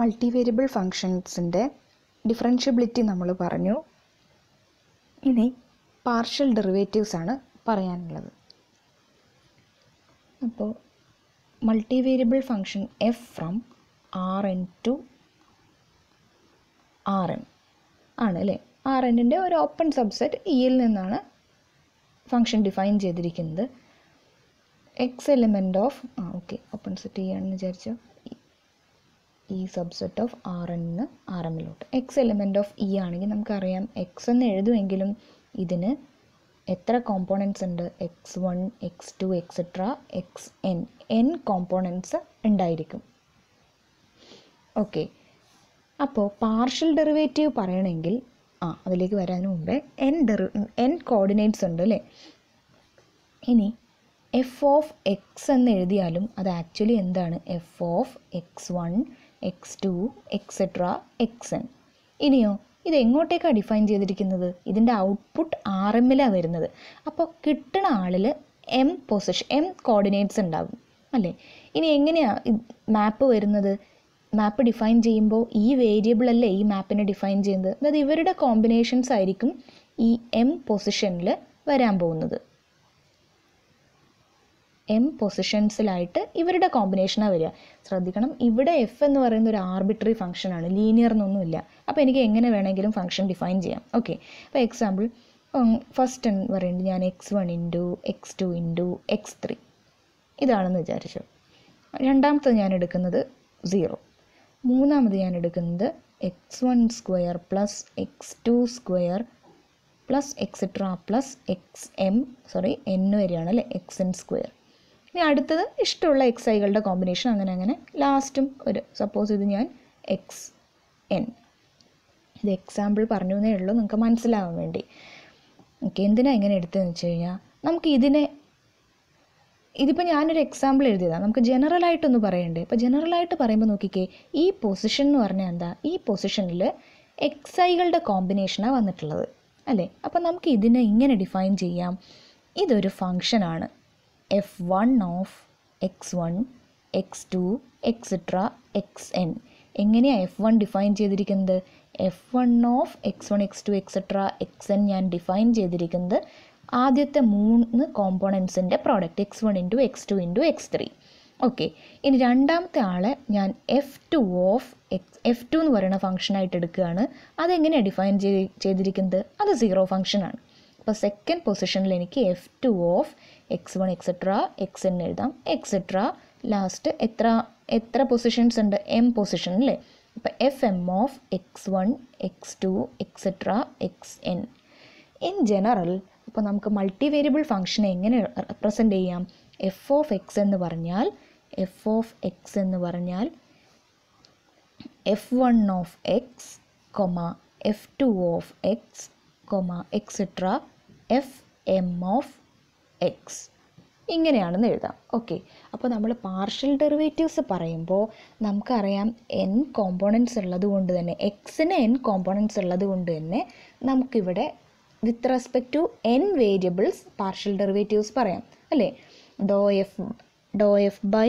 multi variable ഫങ്ഷൻസിൻ്റെ differentiability നമ്മൾ പറഞ്ഞു ഇനി പാർഷ്യൽ ഡെറിവേറ്റീവ്സ് ആണ് പറയാനുള്ളത് അപ്പോൾ multi variable function F from R N to R N ആണ് അല്ലേ ആർ എൻ്റെ ഒരു ഓപ്പൺ സബ്സെറ്റ് ഇയിൽ നിന്നാണ് ഫങ്ഷൻ ഡിഫൈൻ ചെയ്തിരിക്കുന്നത് എക്സ് എലിമെൻ്റ് ഓഫ് ആ ഓക്കെ ഓപ്പൺ സെറ്റ് ഇ ആണെന്ന് വിചാരിച്ചോ ഈ സബ്സെറ്റ് ഓഫ് ആർ എൻ എന്ന് ആർ എമ്മിലോട്ട് എക്സ് എലിമെൻറ്റ് ഓഫ് ഇ ആണെങ്കിൽ നമുക്കറിയാം എക്സ് എന്ന് എഴുതുമെങ്കിലും ഇതിന് എത്ര കോമ്പോണൻസ് ഉണ്ട് X one X two etcetera X N N components ഉണ്ടായിരിക്കും ഓക്കെ അപ്പോൾ പാർഷ്യൽ ഡെറിവേറ്റീവ് പറയണമെങ്കിൽ ആ അതിലേക്ക് വരാനും മുമ്പേ എൻ ഡെറി എൻ കോർഡിനേറ്റ്സ് ഉണ്ട് അല്ലേ ഇനി എഫ് ഓഫ് എക്സ് എന്ന് എഴുതിയാലും അത് ആക്ച്വലി എന്താണ് F of X one X two etcetera X N ഇനിയോ ഇത് എങ്ങോട്ടേക്കാണ് ഡിഫൈൻ ചെയ്തിരിക്കുന്നത് ഇതിൻ്റെ ഔട്ട്പുട്ട് ആർ എമ്മിലാണ് വരുന്നത് അപ്പോൾ കിട്ടുന്ന ആളിൽ എം പൊസിഷൻ എം കോർഡിനേറ്റ്സ് ഉണ്ടാകും അല്ലേ ഇനി എങ്ങനെയാണ് മാപ്പ് വരുന്നത് മാപ്പ് ഡിഫൈൻ ചെയ്യുമ്പോൾ ഈ വേരിയബിൾ അല്ലേ ഈ മാപ്പിനെ ഡിഫൈൻ ചെയ്യുന്നത് അതായത് ഇവരുടെ കോമ്പിനേഷൻസ് ആയിരിക്കും ഈ എം പൊസിഷനിൽ വരാൻ പോകുന്നത് എം പൊസിഷൻസിലായിട്ട് ഇവരുടെ കോമ്പിനേഷനാണ് വരിക ശ്രദ്ധിക്കണം ഇവിടെ എഫ് എന്ന് പറയുന്ന ഒരു ആർബിട്രറി ഫംഗ്ഷനാണ് ലീനിയർ അപ്പോൾ എനിക്ക് എങ്ങനെ വേണമെങ്കിലും ഫംഗ്ഷൻ ഡിഫൈൻ ചെയ്യാം ഓക്കെ അപ്പോൾ എക്സാമ്പിൾ ഫസ്റ്റ് എന്ന് പറയുന്നത് ഞാൻ X one into X two into X three ഇതാണെന്ന് വിചാരിച്ചു രണ്ടാമത്തത് ഞാൻ എടുക്കുന്നത് സീറോ മൂന്നാമത് ഞാൻ എടുക്കുന്നത് X one square plus X two square plus etcetera plus X M sorry N വരെയാണ് അല്ലേ എക്സ് എൻ സ്ക്വയർ ഇനി അടുത്തത് ഇഷ്ടമുള്ള എക്സ് ഐകളുടെ കോമ്പിനേഷൻ അങ്ങനെ അങ്ങനെ ലാസ്റ്റും ഒരു സപ്പോസ് ഇത് ഞാൻ എക്സ് എൻ ഇത് എക്സാമ്പിൾ പറഞ്ഞു എന്നേ ഉള്ളൂ നിങ്ങൾക്ക് മനസ്സിലാവാൻ വേണ്ടി ഓക്കെ എന്തിനാണ് ഇങ്ങനെ എടുത്തതെന്ന് വെച്ച് കഴിഞ്ഞാൽ നമുക്ക് ഇതിനെ ഇതിപ്പോൾ ഞാനൊരു എക്സാമ്പിൾ എഴുതിയതാണ് നമുക്ക് ജനറലായിട്ടൊന്ന് പറയണ്ടേ ഇപ്പോൾ ജനറലായിട്ട് പറയുമ്പോൾ നോക്കിക്കേ ഈ പൊസിഷൻ എന്ന് പറഞ്ഞാൽ എന്താ ഈ പൊസിഷനിൽ എക്സ് ഐകളുടെ കോമ്പിനേഷനാണ് വന്നിട്ടുള്ളത് അല്ലേ അപ്പോൾ നമുക്ക് ഇതിനെ ഇങ്ങനെ ഡിഫൈൻ ചെയ്യാം ഇതൊരു ഫങ്ഷനാണ് F one of X one X two etcetera X N എങ്ങനെയാണ് എഫ് വൺ ഡിഫൈൻ ചെയ്തിരിക്കുന്നത് F one of X one X two etcetera X N ഞാൻ ഡിഫൈൻ ചെയ്തിരിക്കുന്നത് ആദ്യത്തെ മൂന്ന് കോമ്പോണൻസിൻ്റെ product X one into X two into X three okay ഇനി രണ്ടാമത്തെ ആളെ ഞാൻ F two of X F two എന്ന് പറയുന്ന ഫംഗ്ഷനായിട്ട് എടുക്കുകയാണ് അതെങ്ങനെയാണ് ഡിഫൈൻ ചെയ്ത് ചെയ്തിരിക്കുന്നത് അത് സീറോ ഫംഗ്ഷനാണ് അപ്പോൾ സെക്കൻഡ് പൊസിഷനിൽ എനിക്ക് F two of X one etcetera X N എഴുതാം എക്സെട്ര ലാസ്റ്റ് എത്ര എത്ര പൊസിഷൻസ് ഉണ്ട് എം പൊസിഷൻ അല്ലേ ഇപ്പം F M of X one X two etcetera X N in general അപ്പോൾ നമുക്ക് മൾട്ടി വേരിയബിൾ ഫംഗ്ഷനെ എങ്ങനെ റെപ്രസെൻ്റ് ചെയ്യാം എഫ് ഓഫ് എക്സ് എന്ന് പറഞ്ഞാൽ എഫ് ഓഫ് എക്സ് എന്ന് പറഞ്ഞാൽ F one of X comma F two of X comma etcetera F M of X ഇങ്ങനെയാണെന്ന് എഴുതാം ഓക്കെ അപ്പോൾ നമ്മൾ പാർഷ്യൽ ഡെറിവേറ്റീവ്സ് പറയുമ്പോൾ നമുക്കറിയാം എൻ കോമ്പോണൻസ് ഉള്ളത് കൊണ്ട് തന്നെ എക്സിന് എൻ കോമ്പോണൻസ് ഉള്ളത് കൊണ്ട് തന്നെ നമുക്കിവിടെ with respect to N variables partial derivatives പറയാം അല്ലേ ഡോ എഫ് ഡോ എഫ് ബൈ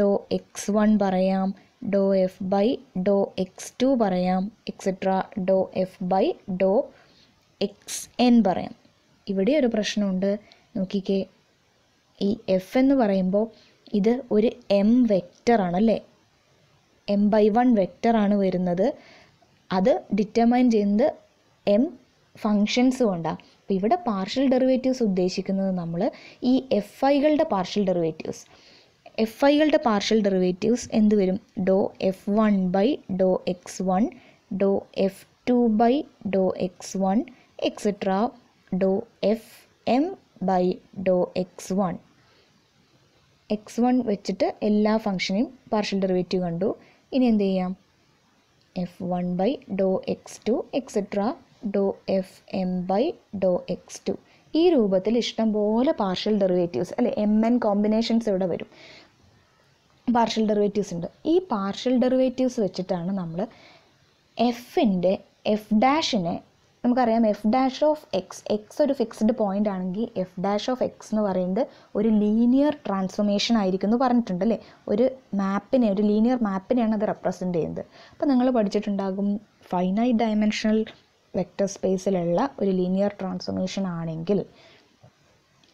ഡോ എക്സ് വൺ പറയാം ഡോ എഫ് ബൈ ഡോ എക്സ് ടു പറയാം എക്സെട്ര ഡോ എഫ് ബൈ ഡോ എക്സ് എൻ പറയാം ഇവിടെ ഒരു പ്രശ്നമുണ്ട് നോക്കിക്കേ ഈ എഫ് എന്ന് പറയുമ്പോൾ ഇത് ഒരു എം വെക്റ്റർ അല്ലേ എം ബൈ വൺ ആണ് വരുന്നത് അത് ഡിറ്റർമൈൻ ചെയ്യുന്നത് എം ഫങ്ഷൻസ് കൊണ്ടാണ് അപ്പോൾ ഇവിടെ പാർഷ്യൽ ഡെറിവേറ്റീവ്സ് ഉദ്ദേശിക്കുന്നത് നമ്മൾ ഈ എഫ് ഐകളുടെ പാർഷ്യൽ ഡെറിവേറ്റീവ്സ് എഫ് ഐകളുടെ പാർഷ്യൽ ഡെറിവേറ്റീവ്സ് എന്ത് വരും ഡോ എഫ് വൺ ബൈ ഡോ എക്സ് വൺ ഡോ എഫ് ടു ബൈ ഡോ എക്സ് വൺ എക്സെട്രാ ഡോ എഫ് എം ബൈ ഡോ എക്സ് വൺ എക്സ് വൺ വെച്ചിട്ട് എല്ലാ ഫംഗ്ഷനെയും പാർഷ്യൽ ഡെറിവേറ്റീവ് കണ്ടു ഇനി എന്ത് ചെയ്യാം എഫ് വൺ ബൈ ഡോ എക്സ് ടു എക്സെട്ര ഡോ എഫ് എം ബൈ ഡോ എക്സ് ടു ഈ രൂപത്തിൽ ഇഷ്ടംപോലെ പാർഷ്യൽ ഡെറിവേറ്റീവ്സ് അല്ലെ എം എൻ കോമ്പിനേഷൻസ് ഇവിടെ വരും പാർഷ്യൽ ഡെറിവേറ്റീവ്സ് ഉണ്ട് ഈ പാർഷ്യൽ ഡെറിവേറ്റീവ്സ് വെച്ചിട്ടാണ് നമ്മൾ എഫിൻ്റെ എഫ് ഡാഷിനെ നമുക്കറിയാം F dash of X X ഒരു ഫിക്സ്ഡ് പോയിൻ്റ് ആണെങ്കിൽ എഫ് ഡാഷ് ഓഫ് എക്സ് എന്ന് പറയുന്നത് ഒരു ലീനിയർ ട്രാൻസ്ഫോർമേഷൻ ആയിരിക്കും എന്ന് പറഞ്ഞിട്ടുണ്ട് അല്ലേ ഒരു മാപ്പിനെ ഒരു ലീനിയർ മാപ്പിനെയാണ് അത് റെപ്രസെൻ്റ് ചെയ്യുന്നത് അപ്പോൾ നിങ്ങൾ പഠിച്ചിട്ടുണ്ടാകും ഫൈനൈറ്റ് ഡയമെൻഷണൽ വെക്റ്റർ സ്പേസിലുള്ള ഒരു ലീനിയർ ട്രാൻസ്ഫോർമേഷൻ ആണെങ്കിൽ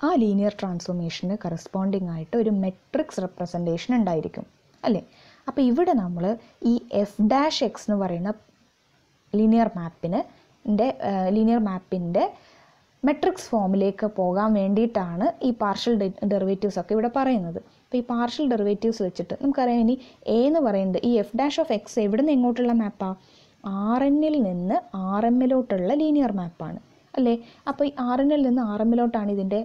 ആ ലീനിയർ ട്രാൻസ്ഫോർമേഷന് കറസ്പോണ്ടിങ് ആയിട്ട് ഒരു മെട്രിക്സ് റെപ്രസെൻറ്റേഷൻ ഉണ്ടായിരിക്കും അല്ലേ അപ്പോൾ ഇവിടെ നമ്മൾ ഈ എഫ് ഡാഷ് എക്സ് എന്ന് പറയുന്ന ലീനിയർ മാപ്പിന് ലീനിയർ മാപ്പിൻ്റെ മെട്രിക്സ് ഫോമിലേക്ക് പോകാൻ വേണ്ടിയിട്ടാണ് ഈ പാർഷ്യൽ ഡെറിവേറ്റീവ്സ് ഒക്കെ ഇവിടെ പറയുന്നത് അപ്പോൾ ഈ പാർഷ്യൽ ഡെറിവേറ്റീവ്സ് വെച്ചിട്ട് നമുക്കറിയാം ഇനി എ എന്ന് പറയുന്നത് ഈ എഫ് ഡാഷ് ഓഫ് എക്സ് എവിടെ നിന്ന് ഇങ്ങോട്ടുള്ള മാപ്പാണ് ആർ എന്നിൽ നിന്ന് ആർ എമ്മിലോട്ടുള്ള ലീനിയർ മാപ്പാണ് അല്ലേ അപ്പോൾ ഈ ആർ എന്നിൽ നിന്ന് ആർ എമ്മിലോട്ടാണ് ഇതിൻ്റെ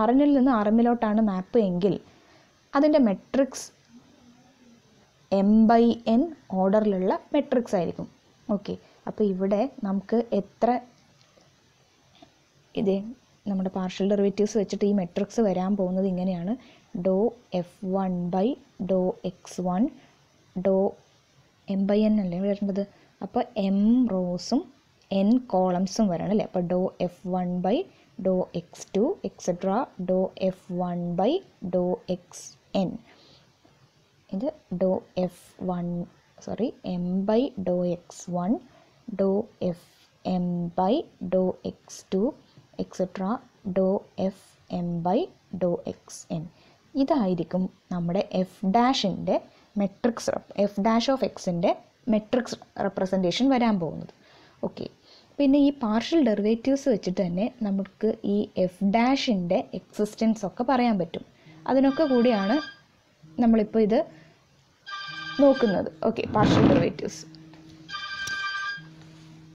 ആർ എന്നിൽ നിന്ന് ആർ എമ്മിലോട്ടാണ് മാപ്പ് എങ്കിൽ അതിൻ്റെ മെട്രിക്സ് എം ബൈ എൻ ഓർഡറിലുള്ള മെട്രിക്സ് ആയിരിക്കും ഓക്കെ അപ്പോൾ ഇവിടെ നമുക്ക് എത്ര ഇത് നമ്മുടെ പാർഷ്യൽ ഡെറിവേറ്റീവ്സ് വെച്ചിട്ട് ഈ മെട്രിക്സ് വരാൻ പോകുന്നത് ഇങ്ങനെയാണ് ഡോ എഫ് വൺ ബൈ ഡോ എക്സ് വൺ ഡോ എം ബൈ എൻ അല്ലേ വരേണ്ടത് അപ്പോൾ എം റോസും എൻ കോളംസും വരണം അല്ലേ അപ്പോൾ ഡോ എഫ് വൺ ബൈ ഡോ എക്സ് ടു എക്സെട്ര ഡോ എഫ് വൺ ബൈ ഡോ എക്സ് എൻ ഇത് ഡോ F one sorry M by ഡോ എക്സ് വൺ ഡോ എഫ് എം ബൈ ഡോ എക്സ് ടു എക്സെട്ര ഡോ എഫ് എം ബൈ ഡോ എക്സ് എൻ ഇതായിരിക്കും നമ്മുടെ എഫ് ഡാഷിൻ്റെ മെട്രിക്സ് എഫ് ഡാഷ് ഓഫ് എക്സിൻ്റെ മെട്രിക്സ് റെപ്രസെൻറ്റേഷൻ വരാൻ പോകുന്നത് ഓക്കെ പിന്നെ ഈ പാർഷ്യൽ ഡെറിവേറ്റീവ്സ് വെച്ചിട്ട് തന്നെ നമുക്ക് ഈ എഫ് ഡാഷിൻ്റെ എക്സിസ്റ്റൻസ് ഒക്കെ പറയാൻ പറ്റും അതിനൊക്കെ കൂടിയാണ് നമ്മളിപ്പോൾ ഇത് നോക്കുന്നത് ഓക്കെ പാർഷ്യൽ ഡെറിവേറ്റീവ്സ്